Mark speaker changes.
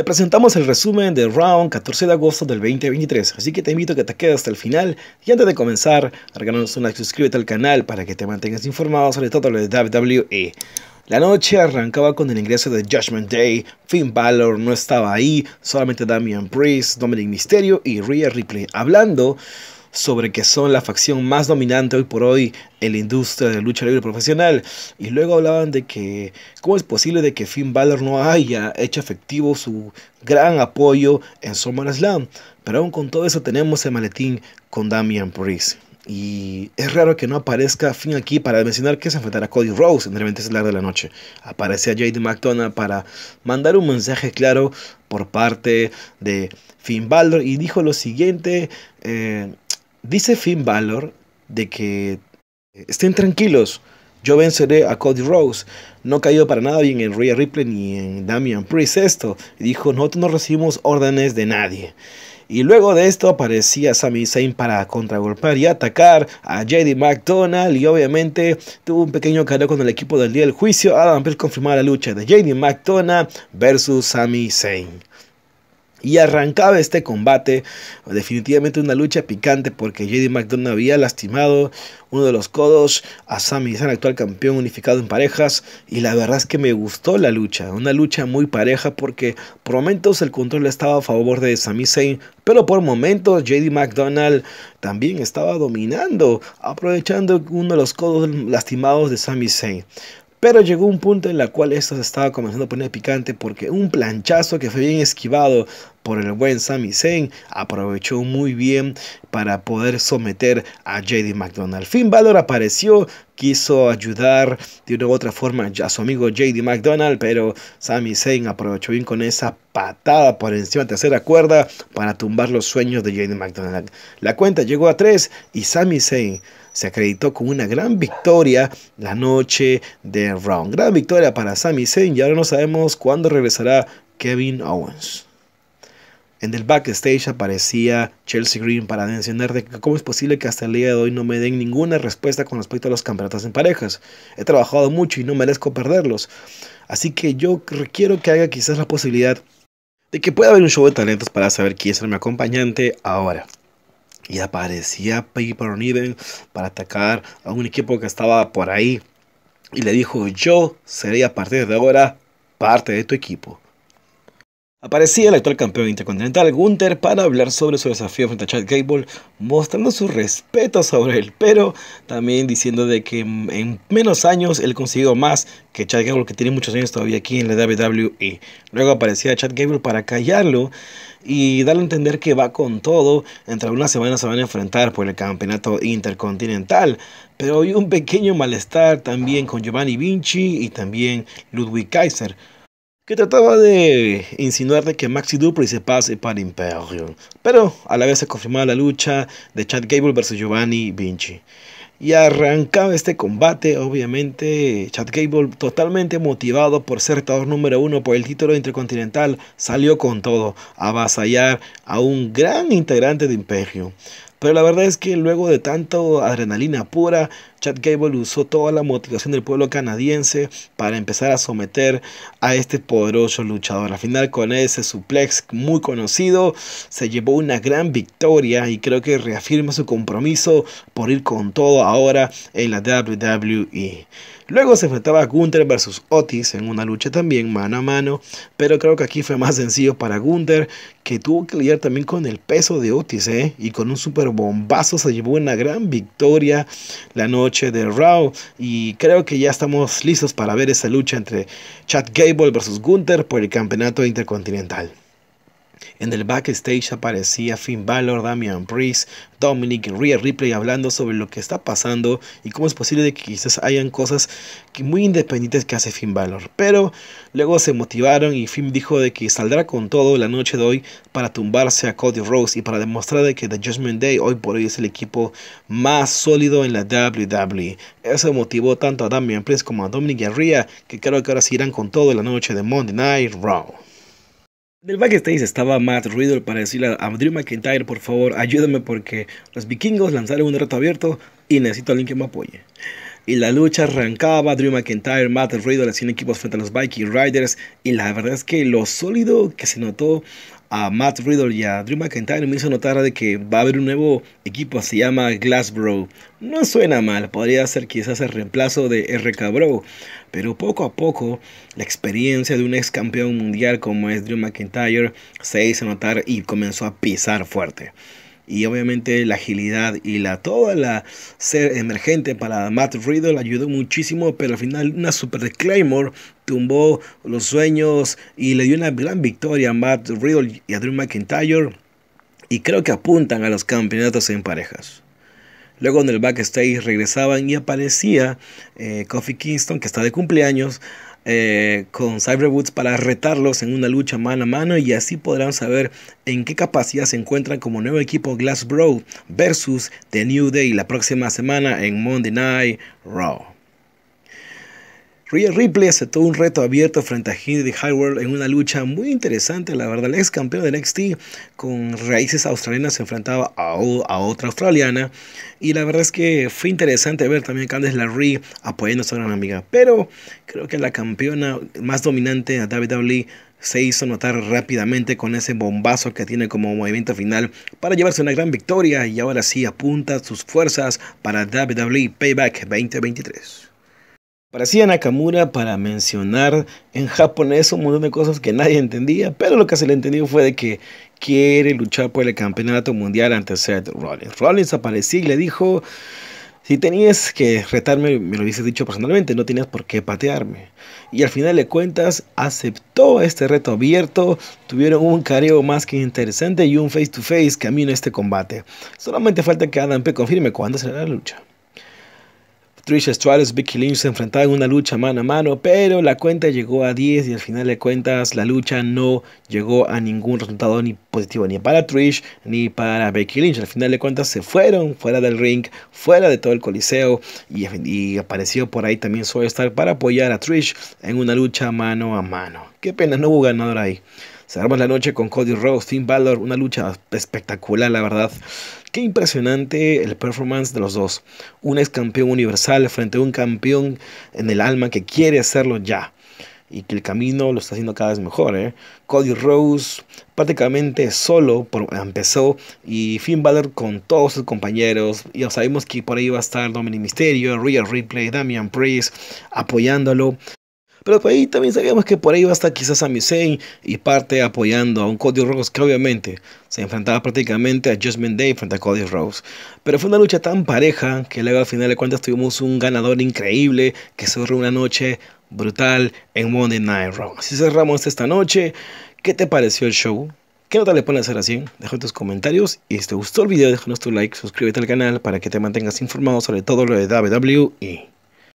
Speaker 1: Te presentamos el resumen de Round 14 de agosto del 2023, así que te invito a que te quedes hasta el final. Y antes de comenzar, regálanos una like, suscríbete al canal para que te mantengas informado sobre todo lo de WWE. La noche arrancaba con el ingreso de Judgment Day, Finn Balor no estaba ahí, solamente Damian Priest, Dominic Mysterio y Rhea Ripley hablando sobre que son la facción más dominante hoy por hoy en la industria de lucha libre profesional. Y luego hablaban de que cómo es posible de que Finn Balor no haya hecho efectivo su gran apoyo en SummerSlam. Pero aún con todo eso tenemos el maletín con Damian Priest. Y es raro que no aparezca Finn aquí para mencionar que se enfrentará a Cody Rose en el evento de la noche. Aparece a JD para mandar un mensaje claro por parte de Finn Balor y dijo lo siguiente eh, Dice Finn Balor de que eh, estén tranquilos, yo venceré a Cody Rose. No cayó para nada bien en Rhea Ripley ni en Damian Priest esto. dijo, nosotros no recibimos órdenes de nadie. Y luego de esto aparecía Sami Zayn para contragolpear y atacar a JD McDonald. Y obviamente tuvo un pequeño careo con el equipo del día del juicio. Adam Pearce confirmaba la lucha de JD McDonald versus Sami Zayn. Y arrancaba este combate, definitivamente una lucha picante porque JD McDonald había lastimado uno de los codos a Sami Zayn, actual campeón unificado en parejas, y la verdad es que me gustó la lucha, una lucha muy pareja porque por momentos el control estaba a favor de Sami Zayn, pero por momentos JD McDonald también estaba dominando, aprovechando uno de los codos lastimados de Sami Zayn. Pero llegó un punto en el cual esto se estaba comenzando a poner picante porque un planchazo que fue bien esquivado por el buen Sami Zayn aprovechó muy bien para poder someter a JD McDonald. Finn Balor apareció, quiso ayudar de una u otra forma a su amigo JD McDonald, pero Sami Zayn aprovechó bien con esa patada por encima de tercera cuerda para tumbar los sueños de JD McDonald. La cuenta llegó a 3 y Sami Zayn se acreditó con una gran victoria la noche de Round. Gran victoria para Sami Zayn y ahora no sabemos cuándo regresará Kevin Owens. En el backstage aparecía Chelsea Green para mencionar de cómo es posible que hasta el día de hoy no me den ninguna respuesta con respecto a los campeonatos en parejas. He trabajado mucho y no merezco perderlos. Así que yo requiero que haga quizás la posibilidad de que pueda haber un show de talentos para saber quién es mi acompañante ahora y aparecía Paper Niven para atacar a un equipo que estaba por ahí y le dijo yo seré a partir de ahora parte de tu equipo. Aparecía el actual campeón intercontinental Gunther para hablar sobre su desafío frente a Chad Gable, mostrando su respeto sobre él, pero también diciendo de que mm, en menos años él consiguió más que Chad Gable, que tiene muchos años todavía aquí en la WWE. Luego aparecía Chad Gable para callarlo y darle a entender que va con todo. Entre algunas semanas se van a enfrentar por el campeonato intercontinental, pero hay un pequeño malestar también con Giovanni Vinci y también Ludwig Kaiser que trataba de insinuar de que Maxi Dupri se pase para Imperio, pero a la vez se confirmaba la lucha de Chad Gable versus Giovanni Vinci. Y arrancaba este combate, obviamente, Chad Gable totalmente motivado por ser retador número uno por el título intercontinental, salió con todo, a avasallar a un gran integrante de Imperio. Pero la verdad es que luego de tanto adrenalina pura, Chad Gable usó toda la motivación del pueblo canadiense para empezar a someter a este poderoso luchador. Al final con ese suplex muy conocido se llevó una gran victoria y creo que reafirma su compromiso por ir con todo ahora en la WWE. Luego se enfrentaba a Gunther versus Otis en una lucha también mano a mano, pero creo que aquí fue más sencillo para Gunther que tuvo que lidiar también con el peso de Otis ¿eh? y con un super bombazo se llevó una gran victoria la noche de Raw y creo que ya estamos listos para ver esa lucha entre Chad Gable versus Gunther por el campeonato intercontinental. En el backstage aparecía Finn Balor, Damian Priest, Dominic y Rhea Ripley hablando sobre lo que está pasando y cómo es posible de que quizás hayan cosas muy independientes que hace Finn Balor. Pero luego se motivaron y Finn dijo de que saldrá con todo la noche de hoy para tumbarse a Cody Rose. y para demostrar de que The Judgment Day hoy por hoy es el equipo más sólido en la WWE. Eso motivó tanto a Damian Priest como a Dominic y que creo que ahora se irán con todo la noche de Monday Night Raw. Del backstage estaba Matt Riddle para decirle a Drew McIntyre, por favor, ayúdame porque los vikingos lanzaron un reto abierto y necesito a alguien que me apoye. Y la lucha arrancaba, Drew McIntyre, Matt Riddle haciendo equipos frente a los Viking Riders y la verdad es que lo sólido que se notó a Matt Riddle y a Drew McIntyre me hizo notar de que va a haber un nuevo equipo, se llama Glassbro. No suena mal, podría ser quizás el reemplazo de RK Bro, pero poco a poco la experiencia de un ex campeón mundial como es Drew McIntyre se hizo notar y comenzó a pisar fuerte y obviamente la agilidad y la toda la ser emergente para Matt Riddle ayudó muchísimo, pero al final una super Claymore tumbó los sueños y le dio una gran victoria a Matt Riddle y a Drew McIntyre y creo que apuntan a los campeonatos en parejas. Luego en el backstage regresaban y aparecía eh, Kofi Kingston que está de cumpleaños eh, con Cyberboots para retarlos en una lucha mano a mano y así podrán saber en qué capacidad se encuentran como nuevo equipo Glass versus The New Day la próxima semana en Monday Night Raw. Rhea Ripley aceptó un reto abierto frente a Heidi Highworld en una lucha muy interesante. La verdad, el ex campeón de NXT con raíces australianas se enfrentaba a, otra australiana. Y la verdad es que fue interesante ver también a Candice Larry apoyando a su gran amiga. Pero creo que la campeona más dominante a WWE se hizo notar rápidamente con ese bombazo que tiene como movimiento final para llevarse una gran victoria y ahora sí apunta sus fuerzas para WWE Payback 2023. Parecía Nakamura para mencionar en japonés un montón de cosas que nadie entendía, pero lo que se le entendió fue de que quiere luchar por el campeonato mundial ante Seth Rollins. Rollins apareció y le dijo, si tenías que retarme, me lo hubiese dicho personalmente, no tenías por qué patearme. Y al final de cuentas, aceptó este reto abierto, tuvieron un careo más que interesante y un face-to-face -face camino a este combate. Solamente falta que Adam P confirme cuándo será la lucha. Trish Stratus y Becky Lynch se enfrentaron en una lucha mano a mano, pero la cuenta llegó a 10 y al final de cuentas la lucha no llegó a ningún resultado ni positivo ni para Trish ni para Becky Lynch. Al final de cuentas se fueron fuera del ring, fuera de todo el coliseo y, apareció por ahí también Star para apoyar a Trish en una lucha mano a mano. Qué pena, no hubo ganador ahí. Cerramos la noche con Cody Rose, Finn Balor, una lucha espectacular, la verdad. Qué impresionante el performance de los dos. Un ex campeón universal frente a un campeón en el alma que quiere hacerlo ya y que el camino lo está haciendo cada vez mejor. ¿eh? Cody Rose prácticamente solo empezó y Finn Balor con todos sus compañeros. Ya sabemos que por ahí va a estar Dominic Mysterio, Real Ripley, Damian Priest apoyándolo. Pero por pues ahí también sabíamos que por ahí iba a estar quizás Sami Zayn y parte apoyando a un Cody Rhodes que obviamente se enfrentaba prácticamente a Judgment Day frente a Cody Rhodes. Pero fue una lucha tan pareja que luego al final de cuentas tuvimos un ganador increíble que cerró una noche brutal en Monday Night Raw. Así cerramos esta noche. ¿Qué te pareció el show? ¿Qué nota le pones a así así? Deja tus comentarios y si te gustó el video déjanos tu like, suscríbete al canal para que te mantengas informado sobre todo lo de WWE.